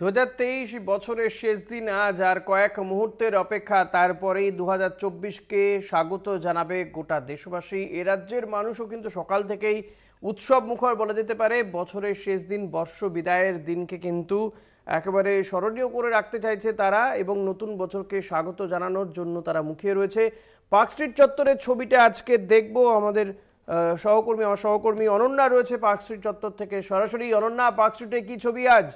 দু বছরের শেষ দিন আজ আর কয়েক মুহূর্তের অপেক্ষা তারপরেই দু কে স্বাগত জানাবে গোটা দেশবাসী এ রাজ্যের মানুষও কিন্তু সকাল থেকেই উৎসব মুখর বলা যেতে পারে বছরের শেষ দিন বর্ষ বিদায়ের দিনকে কিন্তু একেবারে স্মরণীয় করে রাখতে চাইছে তারা এবং নতুন বছরকে স্বাগত জানানোর জন্য তারা মুখিয়ে রয়েছে পার্ক স্ট্রিট চত্বরের ছবিটা আজকে দেখব আমাদের সহকর্মী আমার সহকর্মী অনন্যা রয়েছে পার্ক স্ট্রিট চত্বর থেকে সরাসরি অনন্যা পার্ক স্ট্রিটে কী ছবি আজ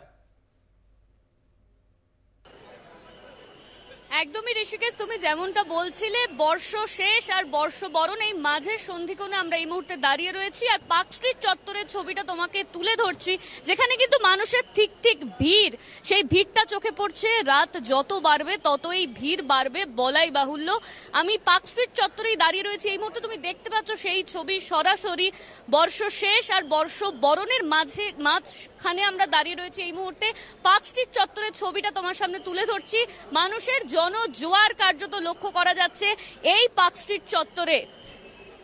একদমই ঋষিকেশ তুমি যেমনটা বলছিলে বর্ষ শেষ আর বর্ষ বরণ এই মাঝে সন্ধিকোণে আমরা এই মুহূর্তে দাঁড়িয়ে রয়েছি আর পাক স্ট্রিট চত্বরের ছবিটা তোমাকে তুলে ধরছি যেখানে কিন্তু মানুষের ঠিক ঠিক ভিড় সেই ভিড়টা চোখে পড়ছে রাত যত বাড়বে ততই ভিড় বাড়বে বলাই বাহুল্য আমি পাক স্ট্রিট চত্বরেই দাঁড়িয়ে রয়েছি এই মুহূর্তে তুমি দেখতে পাচ্ছ সেই ছবি সরাসরি বর্ষ শেষ আর বর্ষ বরণের মাঝে মাঝ যেখানে আমরা দাঁড়িয়ে রয়েছি এই মুহূর্তে পার্ক স্ট্রিট চত্বরের ছবিটা তোমার সামনে তুলে ধরছি মানুষের জনজোয়ার কার্যত লক্ষ্য করা যাচ্ছে এই পার্ক স্ট্রিট চত্বরে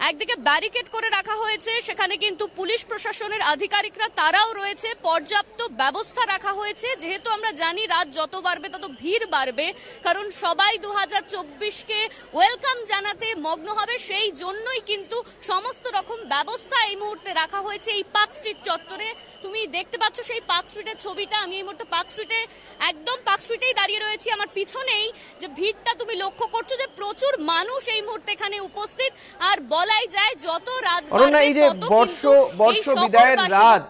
একদিকে ব্যারিকেড করে রাখা হয়েছে সেখানে কিন্তু পুলিশ প্রশাসনের আধিকারিকরা তারাও রয়েছে পর্যাপ্ত ব্যবস্থা রাখা হয়েছে যেহেতু আমরা জানি রাত যত বাড়বে তত ভিড় বাড়বে কারণ সবাই দু হাজার চব্বিশকে ওয়েলকাম জানাতে মগ্ন হবে সেই জন্যই কিন্তু সমস্ত রকম ব্যবস্থা এই মুহূর্তে রাখা হয়েছে এই পার্ক স্ট্রিট চত্বরে তুমি দেখতে পাচ্ছ সেই পার্ক স্ট্রিটের ছবিটা আমি এই মুহূর্তে পার্ক স্ট্রিটে একদম পার্ক স্ট্রিটেই দাঁড়িয়ে রয়েছি আমার পিছনেই যে ভিড়টা তুমি লক্ষ্য করছো যে প্রচুর মানুষ এই মুহূর্তে এখানে উপস্থিত আর বলাই যায় যত রাত এই যে বর্ষ বর্ষ বিদায়ের রাত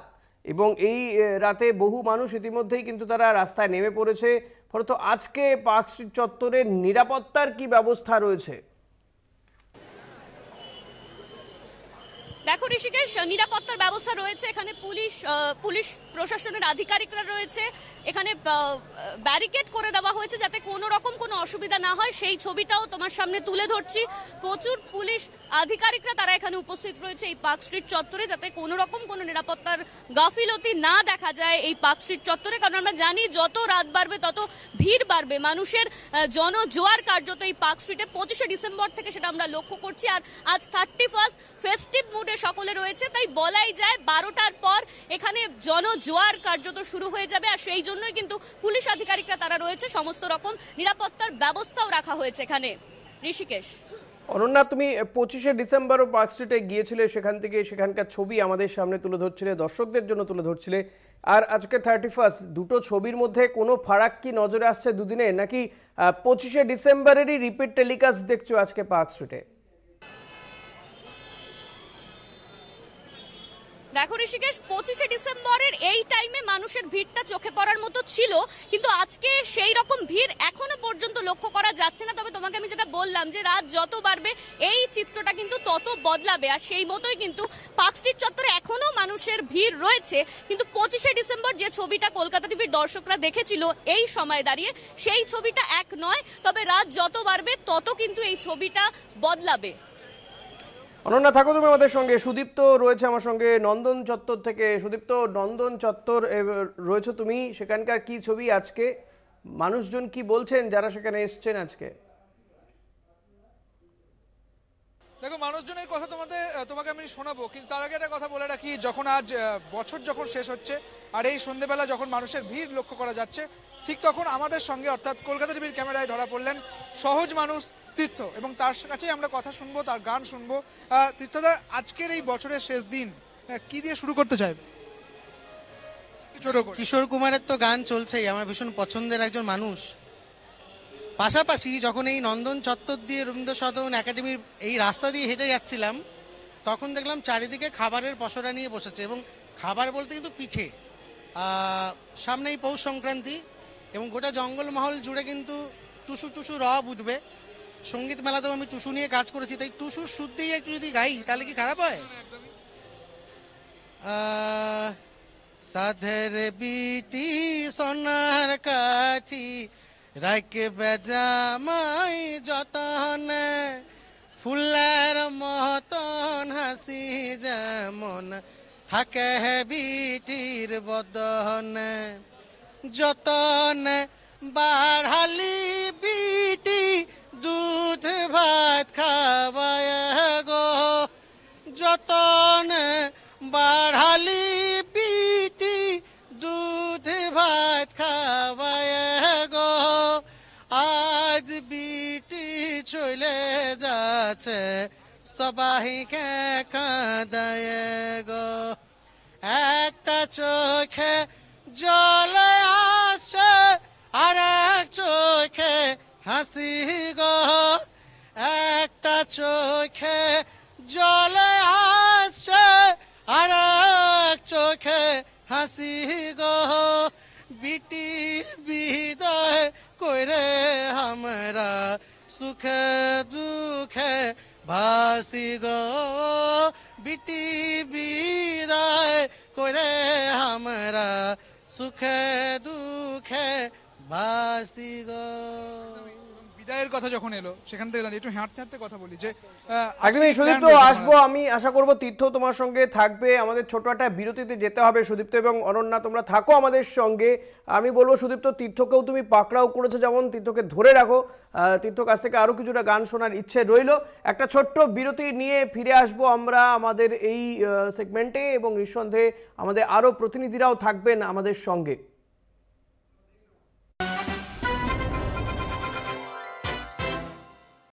এবং এই রাতে বহু মানুষ ইতিমধ্যেই কিন্তু তারা রাস্তায় নেমে পড়েছে ফলত আজকে পাঁচ চত্বরের নিরাপত্তার কি ব্যবস্থা রয়েছে দেখো ঋষিকেশ নিরাপত্তার ব্যবস্থা রয়েছে এখানে পুলিশ পুলিশ প্রশাসনের আধিকারিকরা রয়েছে এখানে ব্যারিকেড করে দেওয়া হয়েছে যাতে কোনো রকম কোনো অসুবিধা না হয় সেই ছবিটাও তোমার সামনে তুলে ধরছি প্রচুর পুলিশ আধিকারিকরা তারা এখানে উপস্থিত রয়েছে এই পার্ক স্ট্রিট চত্বরে যাতে কোনো রকম কোনো নিরাপত্তার গাফিলতি না দেখা যায় এই পার্ক স্ট্রিট চত্বরে কারণ আমরা জানি যত রাত বাড়বে তত ভিড় বাড়বে মানুষের জনজোয়ার কার্যত এই পার্ক স্ট্রিটে পঁচিশে ডিসেম্বর থেকে সেটা আমরা লক্ষ্য করছি আর আজ থার্টি ফার্স্ট ফেস্টিভ মুডে সকলে রয়েছে তাই বলাই যায় বারোটার পর এখানে জনজোয়ার কার্যত শুরু হয়ে যাবে আর সেই জন্যই কিন্তু পুলিশ আধিকারিকরা তারা রয়েছে সমস্ত রকম নিরাপত্তার ব্যবস্থাও রাখা হয়েছে এখানে ঋষিকেশ অনন্যা তুমি পঁচিশে ডিসেম্বরও পার্ক স্ট্রিটে গিয়েছিলে সেখান থেকে সেখানকার ছবি আমাদের সামনে তুলে ধরছিলে দর্শকদের জন্য তুলে ধরছিলে আর আজকে থার্টি ফার্স্ট দুটো ছবির মধ্যে কোনো ফারাক কি নজরে আসছে দুদিনে নাকি পঁচিশে ডিসেম্বরেরই রিপিট টেলিকাস্ট দেখছো আজকে পার্ক স্ট্রিটে দেখো ঋষিকেশ পঁচিশে ডিসেম্বরের এই টাইমে মানুষের ভিড়টা চোখে পড়ার মতো ছিল কিন্তু আজকে সেই রকম ভিড় এখনো পর্যন্ত লক্ষ্য করা যাচ্ছে না তবে তোমাকে আমি যেটা বললাম যে রাত যত বাড়বে এই চিত্রটা কিন্তু তত বদলাবে আর সেই মতোই কিন্তু পাঁচটির চত্বরে এখনো মানুষের ভিড় রয়েছে কিন্তু পঁচিশে ডিসেম্বর যে ছবিটা কলকাতা টিভির দর্শকরা দেখেছিল এই সময় দাঁড়িয়ে সেই ছবিটা এক নয় তবে রাত যত বাড়বে তত কিন্তু এই ছবিটা বদলাবে অনন্যা থাকো তুমি আমাদের সঙ্গে সুদীপ্ত রয়েছে আমার সঙ্গে নন্দন চত্বর থেকে সুদীপ্ত নন্দন চত্বর রয়েছে তুমি সেখানকার কি ছবি আজকে মানুষজন কি বলছেন যারা সেখানে এসছেন আজকে দেখো মানুষজনের কথা তোমাদের তোমাকে আমি শোনাবো কিন্তু তার আগে একটা কথা বলে রাখি যখন আজ বছর যখন শেষ হচ্ছে আর এই সন্ধেবেলা যখন মানুষের ভিড় লক্ষ্য করা যাচ্ছে ঠিক তখন আমাদের সঙ্গে অর্থাৎ কলকাতা টিভির ক্যামেরায় ধরা পড়লেন সহজ মানুষ তীর্থ এবং তার কাছেই আমরা কথা শুনবো তার গান শুনবো তীর্থদা আজকের এই বছরের শেষ দিন কি দিয়ে শুরু করতে চাই কিশোর কুমারের তো গান চলছেই আমার ভীষণ পছন্দের একজন মানুষ পাশাপাশি যখন এই নন্দন চত্বর দিয়ে রবীন্দ্র সদন একাডেমির এই রাস্তা দিয়ে হেঁটে যাচ্ছিলাম তখন দেখলাম চারিদিকে খাবারের পসরা নিয়ে বসেছে এবং খাবার বলতে কিন্তু পিঠে সামনেই পৌষ সংক্রান্তি এবং গোটা জঙ্গলমহল জুড়ে কিন্তু টুসু টুসু রব উঠবে সঙ্গীত মেলাতেও আমি টুসু নিয়ে কাজ করেছি তাই টুসুর শুদ্ধেই একটু যদি গাই তাহলে কি খারাপ হয় সাধের বিটি সোনার কাছি রাখে বেজামাই যতন ফুলের মতন হাসি যেমন থাকে বিটির বদন যতন বাড়ালি ভাত খাবায় গো যতন বাড়ালি বিটি দুধ ভাত খাবায় গো আজ বিটি চলে যাচ্ছে সবাইকে কাঁদায় গো একটা চোখে জল আসে আর এক চোখে হাসি গো চোখে জলে হাসছে আর এক চোখে হাসি গো বিটি বিদয় কইরে আমরা সুখে দুঃখে ভাসি গো বিটি বিদায় করে আমরা সুখে দুঃখে ভাসি গো এর কথা যখন এলো সেখান থেকে একটু হাঁটতে হাঁটতে কথা বলি যে আসবো আমি আশা করব তীর্থ তোমার সঙ্গে থাকবে আমাদের ছোট একটা বিরতিতে যেতে হবে সুদীপ্ত এবং অনন্যা তোমরা থাকো আমাদের সঙ্গে আমি বলবো সুদীপ্ত তীর্থকেও তুমি পাকড়াও করেছো যেমন তীর্থকে ধরে রাখো তীর্থ কাছ থেকে আরও কিছুটা গান শোনার ইচ্ছে রইল একটা ছোট্ট বিরতি নিয়ে ফিরে আসব আমরা আমাদের এই সেগমেন্টে এবং নিঃসন্দেহে আমাদের আরও প্রতিনিধিরাও থাকবেন আমাদের সঙ্গে